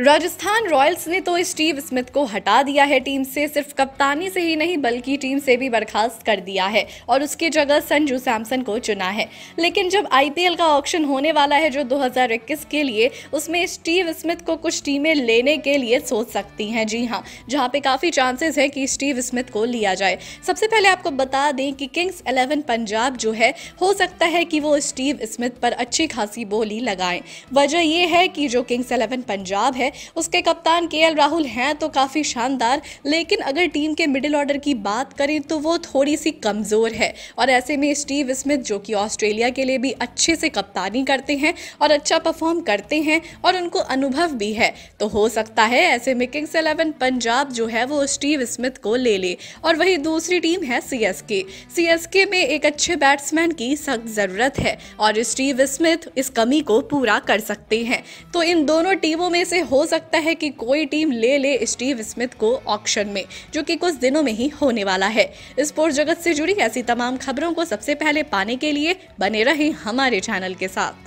Rajasthan Royals ने तो Steve Smith को हटा दिया है टीम से सिर्फ कप्तानी से ही नहीं बल्कि टीम से भी बर्खास्त कर दिया है और उसकी जगह संजू सैमसन को चुना है लेकिन जब आईपीएल का ऑक्शन होने वाला है जो 2021 के लिए उसमें स्टीव स्मिथ को कुछ टीमें लेने के लिए सोच सकती हैं जी हाँ जहाँ पे काफ़ी चांसेस है कि स्टीव स्मिथ को लिया जाए सबसे पहले आपको बता दें कि किंग्स इलेवन पंजाब जो है हो सकता है कि वो स्टीव स्मिथ पर अच्छी खासी बोली लगाएं वजह यह है कि जो किंग्स इलेवन पंजाब है उसके कप्तान के राहुल हैं तो काफ़ी शानदार लेकिन अगर टीम के मिडिल ऑर्डर की बात करें तो वो थोड़ी सी कमज़ोर है और ऐसे में स्टीव स्मिथ जो कि ऑस्ट्रेलिया के लिए भी अच्छे से कप्तानी करते हैं और अच्छा परफॉर्म करते हैं और उनको अनुभव भी है तो हो सकता है ऐसे में किंग्स इलेवन पंजाब जो है वो स्टीव स्मिथ को ले ले और वही दूसरी टीम है सी एस के सी एस के में एक अच्छे बैट्समैन की सख्त ज़रूरत है और स्टीव स्मिथ इस कमी को पूरा कर सकते हैं तो इन दोनों टीमों में से हो सकता है कि कोई टीम ले ले स्टीव स्मिथ को ऑक्शन में जो कि कुछ दिनों में ही होने वाला है स्पोर्ट्स जगत से जुड़ी ऐसी तमाम खबरों को सबसे पहले पाने के लिए बने रहें हमारे चैनल के साथ